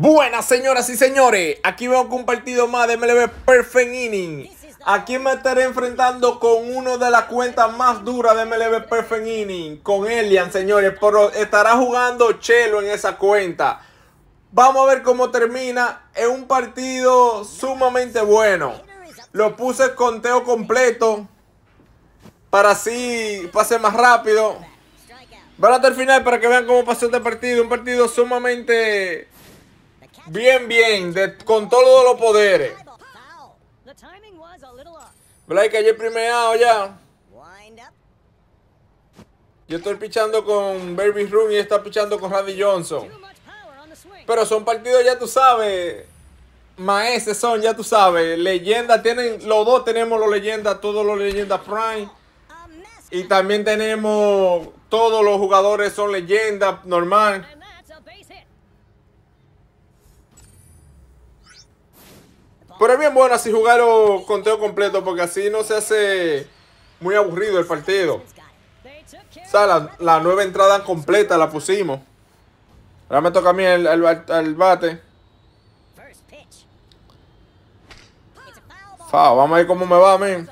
Buenas señoras y señores, aquí con un partido más de MLB Perfect Inning. Aquí me estaré enfrentando con uno de las cuentas más duras de MLB Perfect Inning, con Elian, señores, pero estará jugando Chelo en esa cuenta. Vamos a ver cómo termina, es un partido sumamente bueno. Lo puse el conteo completo para así pase más rápido. Van hasta el final para que vean cómo pasó este partido, un partido sumamente Bien, bien, con todos los poderes. Blake ayer primeado ya. Yo estoy pichando con Baby Room y está pichando con Randy Johnson. Pero son partidos, ya tú sabes. maestros son, ya tú sabes. Leyendas tienen, los dos tenemos los leyendas, todos los leyendas Prime. Y también tenemos todos los jugadores son leyendas normal. Pero es bien bueno así jugar o conteo completo porque así no se hace muy aburrido el partido. O la, nueva entrada completa la pusimos. Ahora me toca a mí el, bate. vamos a ver cómo me va, mí.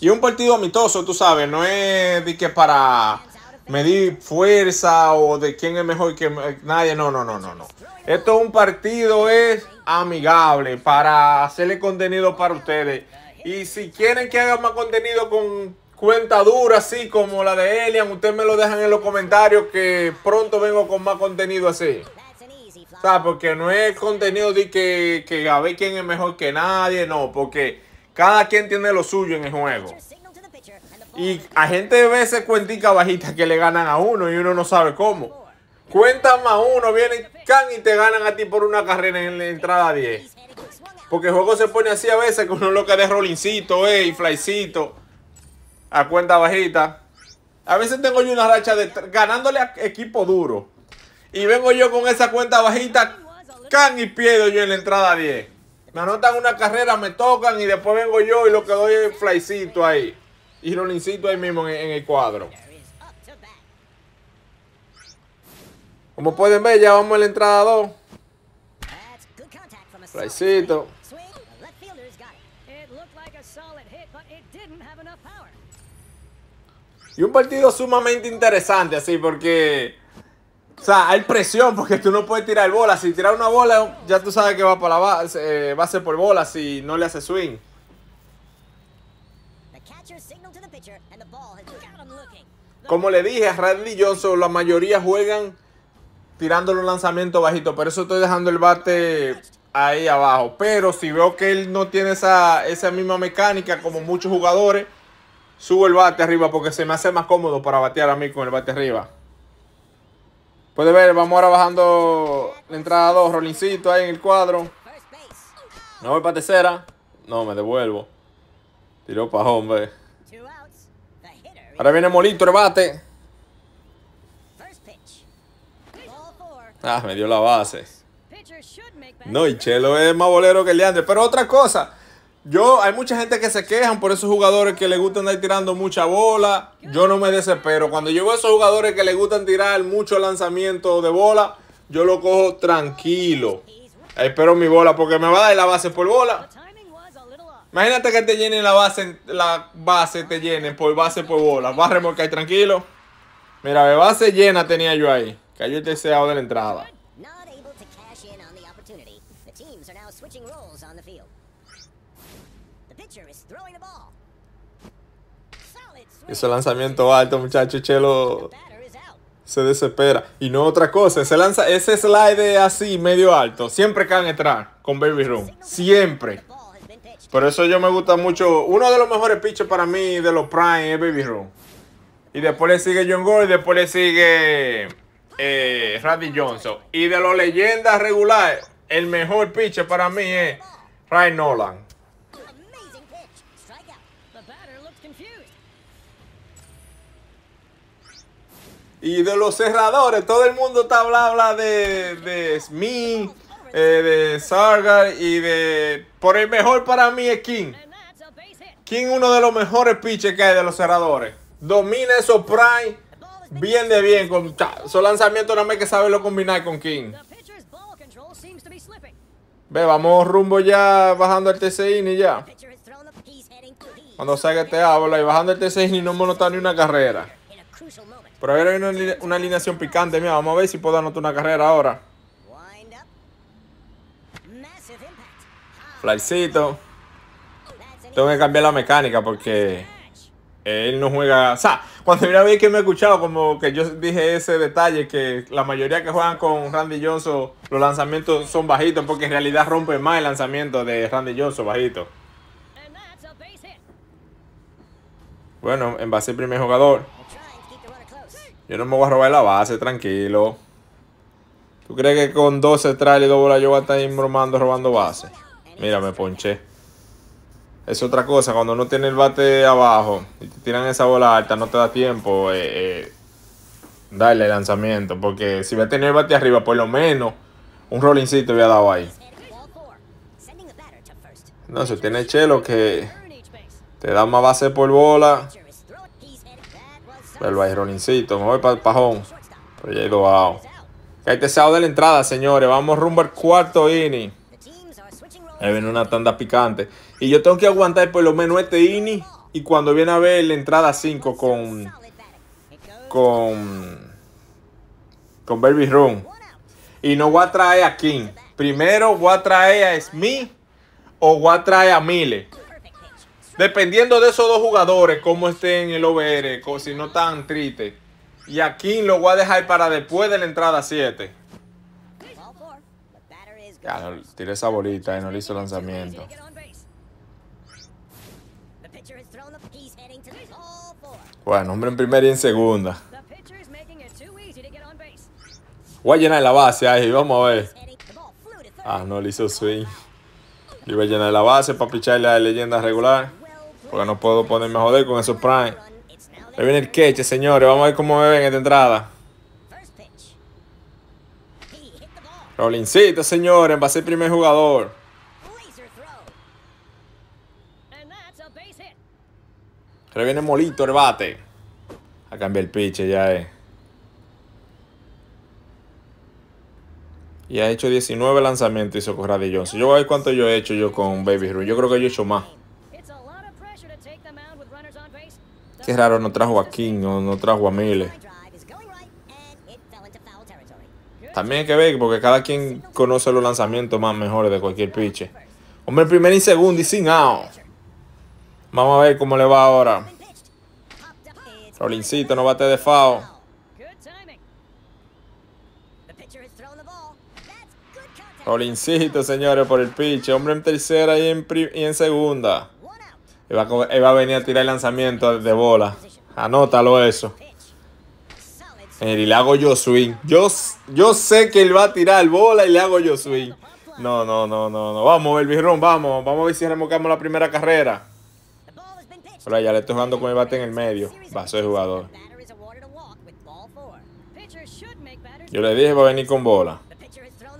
Y un partido amistoso, tú sabes, no es de que para medir fuerza o de quién es mejor que nadie. No, no, no, no, no. Esto es un partido es amigable para hacerle contenido para ustedes. Y si quieren que haga más contenido con cuenta dura, así como la de Elian, ustedes me lo dejan en los comentarios que pronto vengo con más contenido así. O porque no es contenido de que, que a ver quién es mejor que nadie, no, porque cada quien tiene lo suyo en el juego. Y a gente veces cuentica bajita que le ganan a uno y uno no sabe cómo. Cuenta más uno, viene can y te ganan a ti por una carrera en la entrada 10. Porque el juego se pone así a veces que uno lo que de rollincito, eh, y flycito. A cuenta bajita. A veces tengo yo una racha de ganándole a equipo duro. Y vengo yo con esa cuenta bajita, can y pierdo yo en la entrada 10. Me anotan una carrera, me tocan y después vengo yo y lo que doy es flycito ahí. Y incito ahí mismo en, el cuadro. Como pueden ver, ya vamos a la entrada 2. Y un partido sumamente interesante, así, porque... O sea, hay presión porque tú no puedes tirar bola. Si tiras una bola, ya tú sabes que va, para la base, eh, va a ser por bola si no le hace swing. Como le dije a Randy Johnson, la mayoría juegan tirando los lanzamientos bajitos. Por eso estoy dejando el bate ahí abajo. Pero si veo que él no tiene esa, misma mecánica como muchos jugadores, subo el bate arriba porque se me hace más cómodo para batear a mí con el bate arriba. Puede ver, vamos ahora bajando la entrada 2, Rolincito ahí en el cuadro. No voy para tercera. No, me devuelvo. Tiró para hombre. Ahora viene Molito rebate. Ah, me dio la base. No, y Chelo es más bolero que Leandro. Pero otra cosa, yo, hay mucha gente que se quejan por esos jugadores que les gustan andar tirando mucha bola. Yo no me desespero. Cuando llevo a esos jugadores que les gustan tirar mucho lanzamiento de bola, yo lo cojo tranquilo. Espero mi bola porque me va a dar la base por bola. Imagínate que te llenen la base, la base te llenen por base por bola. Va a remolcar tranquilo. Mira, de base llena tenía yo ahí. Cayó el deseado de la entrada. Ese lanzamiento alto, muchacho, Chelo se desespera. Y no otra cosa, ese, lanza, ese slide así, medio alto, siempre caen entrar con Baby Room. Siempre. Por eso yo me gusta mucho. Uno de los mejores pitchers para mí de los Prime es Baby Room. Y después le sigue John Gore y después le sigue eh, Randy Johnson. Y de los leyendas regulares, el mejor pitcher para mí es Ryan Nolan. Y de los cerradores, todo el mundo está hablando de, de Smith eh, de Sargar y de... Por el mejor para mí es King. King uno de los mejores pitches que hay de los cerradores. Domina eso prime bien de bien. Con su lanzamiento no me que lo combinar con King. Ve, vamos rumbo ya bajando el TCI y ya. Cuando salga te habla y bajando el TCI no hemos notado ni una carrera. Pero haber hay una, alineación picante, mira, vamos a ver si puedo anotar una carrera ahora. Flycito. Tengo que cambiar la mecánica porque él no juega. O sea, cuando mira vez que me he escuchado, como que yo dije ese detalle, que la mayoría que juegan con Randy Johnson, los lanzamientos son bajitos, porque en realidad rompe más el lanzamiento de Randy Johnson bajito. Bueno, en base primer jugador. Yo no me voy a robar la base, tranquilo. ¿Tú crees que con 12 trail y 2 bolas yo voy a estar robando base? Mira, me ponché. Es otra cosa, cuando no tiene el bate abajo y te tiran esa bola alta, no te da tiempo eh, eh, darle el lanzamiento. Porque si voy a tener el bate arriba, por lo menos un rollingcito había dado ahí. No, se tiene Chelo que te da más base por bola. Pero ir rollincito, me voy para el pajón. Pero ya he ido Que hay de la entrada, señores. Vamos rumbo al cuarto inning. Ahí viene una tanda picante. Y yo tengo que aguantar por lo menos este ini Y cuando viene a ver la entrada 5 con. Con. Con Baby Room. Y no voy a traer a King. Primero voy a traer a Smith. O voy a traer a Mile. Dependiendo de esos dos jugadores, cómo estén en el OBR, si no están tristes. Y a King lo voy a dejar para después de la entrada 7. Ya, tiré esa bolita y no le hizo lanzamiento. Bueno, hombre en primera y en segunda. Voy a llenar la base ahí, vamos a ver. Ah, no le hizo swing. Le voy a llenar la base para picharle a la leyenda regular. Porque no puedo ponerme a joder con esos prime. Ahí viene el catch, señores. Vamos a ver cómo me ven esta entrada. Rollinsito señores, va a ser primer jugador. Reviene Molito el bate. A cambiar el pitch ya es. Y ha hecho 19 lanzamientos hizo corrado y Johnson. Yo voy a ver cuánto yo he hecho yo con Baby Ruth. Yo creo que yo he hecho más. Qué raro, no trajo a King, no, no trajo a Miles. También hay que ver, porque cada quien conoce los lanzamientos más mejores de cualquier piche Hombre, primero y segundo y sin out. Vamos a ver cómo le va ahora. Rolincito, no bate de fao. Rolincito, señores, por el pitch. Hombre en tercera y en, y en segunda. Y va, a venir a tirar el lanzamiento de bola. Anótalo eso. Y le hago yo swing. Yo, yo sé que él va a tirar bola y le hago yo swing. No, no, no, no, no. Vamos, Run, vamos. Vamos a ver si remolcamos la primera carrera. Ahora ya le estoy jugando con el bate en el medio. Va a ser jugador. Yo le dije va a venir con bola.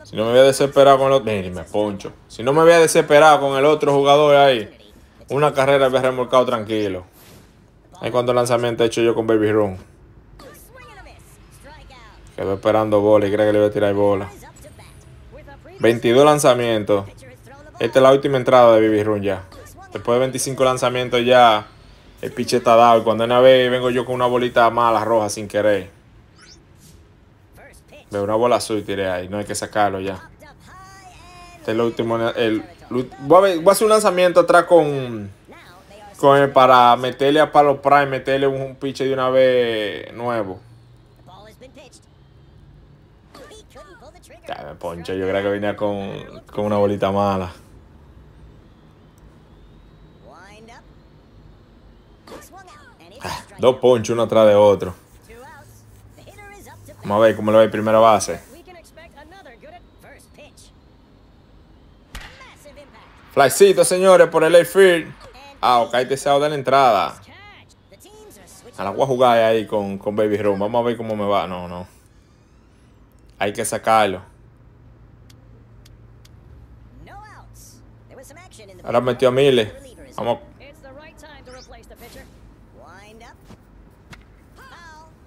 Si no me había desesperado con el otro. me poncho. Si no me había desesperado con el otro jugador ahí. Una carrera había remolcado tranquilo. Ahí cuando el lanzamiento he hecho yo con Baby room. Quedó esperando bola y cree que le voy a tirar bola. 22 lanzamientos. Esta es la última entrada de Bibi Run ya. Después de 25 lanzamientos ya el pitcher está dado. y Cuando una vez vengo yo con una bolita mala roja sin querer. Veo una bola azul y tiré ahí. No hay que sacarlo ya. Este es el último. El, voy, a hacer un lanzamiento atrás con, con para meterle a Palo Prime, meterle un, un de una vez nuevo. Poncho, yo creo que venía con, una bolita mala. Ah, dos ponchos uno atrás de otro. Vamos a ver cómo le va a primera base. Flycito, señores, por el airfield. Ah, ok, ha de la entrada. A ah, la voy a jugar ahí con, con Baby Room. Vamos a ver cómo me va. No, no. Hay que sacarlo. Ahora metió a miles. Vamos.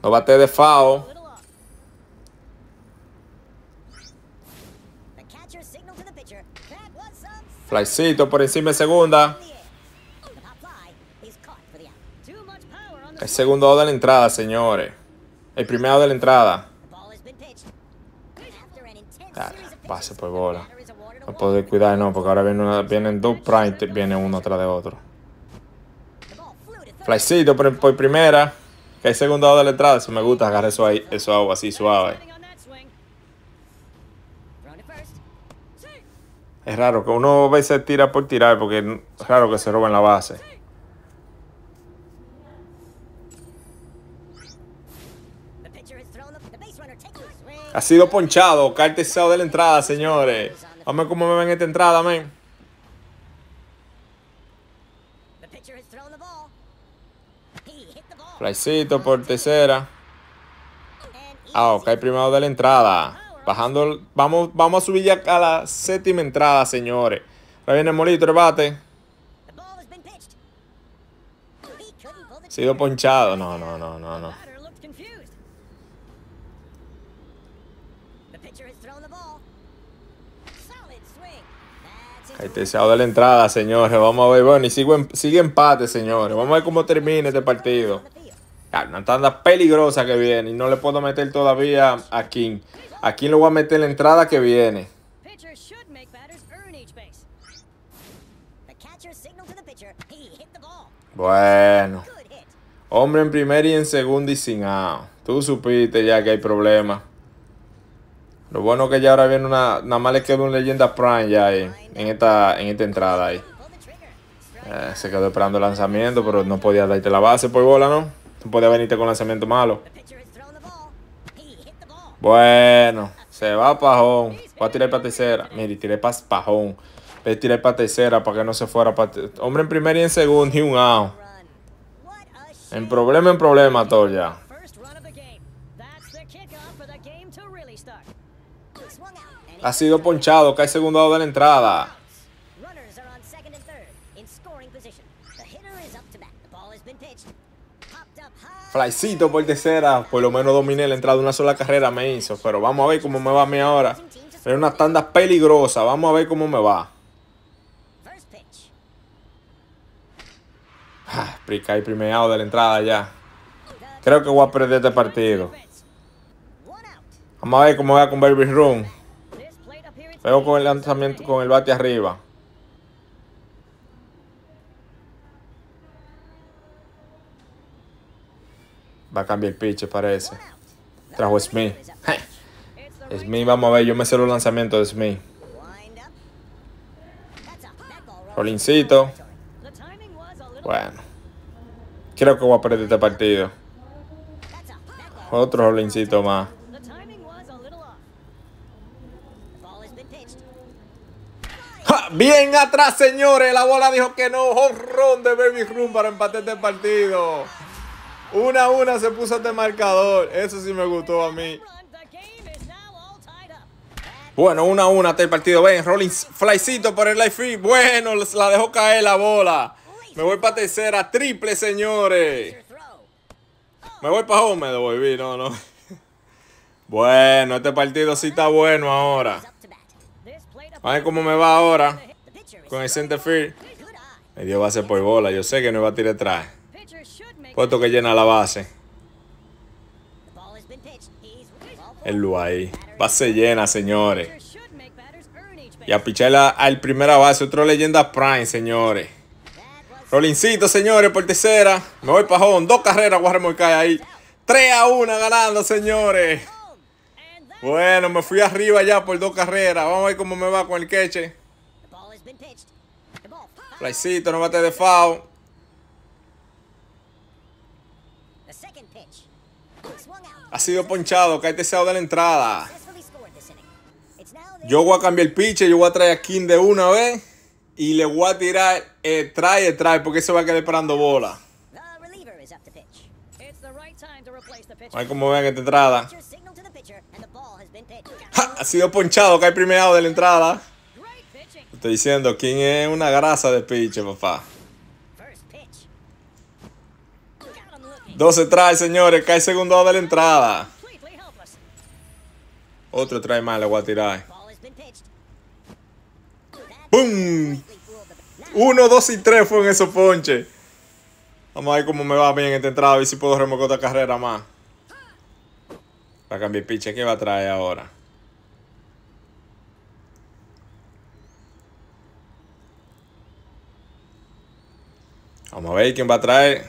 No bate de FAO. Flycito por encima de segunda. El segundo de la entrada, señores. El primero de la entrada. pase por bola. No puedo cuidar, no, porque ahora viene vienen dos prime, viene uno atrás de otro. Flycito por, por, primera. Que hay segundo lado de la entrada, eso me gusta, agarrar eso ahí, eso agua así suave. Es raro que uno a veces tira por tirar, porque es raro que se en la base. Ha sido ponchado, cartesado de la entrada, señores ver cómo me ven esta entrada, amén. Flycito por tercera. Ah, ok, primero de la entrada. Bajando, vamos, vamos a subir ya a la séptima entrada, señores. Ahí viene Molito, el bate. Sido ponchado. No, no, no, no, no. ha de la entrada, señores. Vamos a ver. Bueno, y sigue, empate, señores. Vamos a ver cómo termina este partido. Una tanda peligrosa que viene. Y no le puedo meter todavía a King. A King lo voy a meter en la entrada que viene. Bueno. Hombre en primera y en segunda y sin out. Tú supiste ya que hay problema. Lo bueno que ya ahora viene una... Nada más le queda un leyenda Prime ya ahí. En esta, en esta entrada ahí. Eh, se quedó esperando el lanzamiento, pero no podía darte la base por bola, ¿no? No podía venirte con lanzamiento malo. Bueno, se va Pajón. va a tirar para tercera. Mire, tiré para Pajón. Le tiré para tercera para que no se fuera. Hombre en primera y en segundo, y un out. En problema, en problema, todo ya. Ha sido ponchado, cae segundo lado de la entrada. Flycito por tercera, por lo menos dominé la entrada de una sola carrera me hizo, pero vamos a ver cómo me va a mí ahora. Es una tanda peligrosa, vamos a ver cómo me va. Ah, prica y de la entrada ya. Creo que voy a perder este partido. Vamos a ver cómo va con Baby Room. Luego con el lanzamiento, con el bate arriba. Va a cambiar el pitch, parece. Trajo Smith. Smith, vamos a ver. Yo me sé los lanzamiento de Smith. Rolincito. Bueno. Creo que voy a perder este partido. Otro rolincito más. bien atrás, señores. La bola dijo que no. Honrón de Baby Room para empatar este partido. Una a una se puso este marcador. Eso sí me gustó a mí. Bueno, una a una este partido. Ven, Rollins, flycito por el life free. Bueno, la dejó caer la bola. Me voy para tercera, triple, señores. Me voy para home, me no, no. Bueno, este partido sí está bueno ahora a ver cómo me va ahora con el center field. Me dio base por bola. Yo sé que no iba a tirar atrás. Puesto que llena la base. El ahí. Base llena, señores. Y a picharla al primera base. Otro leyenda prime, señores. Rolincito, señores, por tercera. Me voy pajón. Dos carreras, cae ahí. 3 a 1 ganando, señores. Bueno, me fui arriba ya por dos carreras. Vamos a ver cómo me va con el queche. Flycito, no bate de foul. Ha sido ponchado, cae deseado de la entrada. Yo voy a cambiar el pitch, yo voy a traer a King de una vez. Y le voy a tirar, trae, trae, porque se va a quedar parando bola. A ver cómo vean esta entrada. Ha sido ponchado, cae primerado de la entrada. Estoy diciendo, ¿quién es una grasa de pinche, papá? 12 trae, señores. Cae segundo de la entrada. Otro trae más, le voy a tirar. ¡Bum! 1, 2 y 3 fue en esos ponches. Vamos a ver cómo me va bien esta entrada. A ver si puedo remover otra carrera más. Para cambiar pinche ¿qué va a traer ahora? Vamos a ver quién va a traer.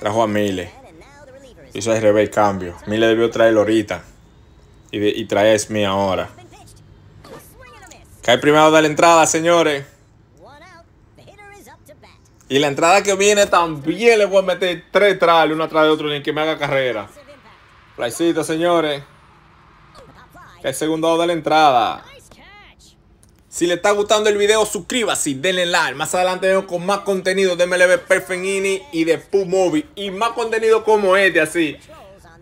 Trajo a Mile. Hizo el revés cambio. Mile debió traerlo ahorita. Y, y trae a Smith ahora. Cae primero de la entrada, señores. Y la entrada que viene también le voy a meter tres trales, uno atrás de otro, ni que me haga carrera. Flycito, señores. El segundo de la entrada. Si le está gustando el video, suscríbase, denle like. Más adelante vengo con más contenido de MLB y de Movie. Y más contenido como este, así.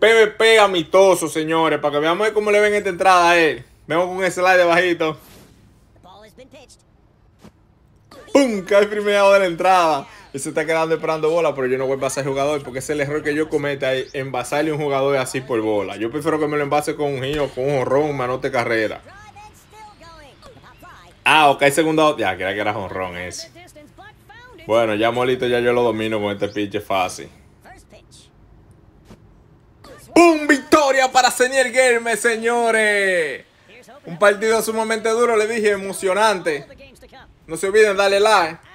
PvP amistoso, señores. Para que veamos cómo le ven esta entrada a él. vengo con ese slide de bajito. ¡Pum! Cae primero de la entrada. Y se está quedando esperando bola, pero yo no voy a ser jugador porque es el error que yo cometa envasarle a un jugador así por bola. Yo prefiero que me lo envase con un giro, con un horrón, manote carrera. Ah, ok, segunda. Ya, que era jonrón ese. Bueno, ya molito, ya yo lo domino con este pitch fácil. ¡Bum! ¡Victoria para Senior Game, señores! Un partido sumamente duro, le dije, emocionante. No se olviden, darle like.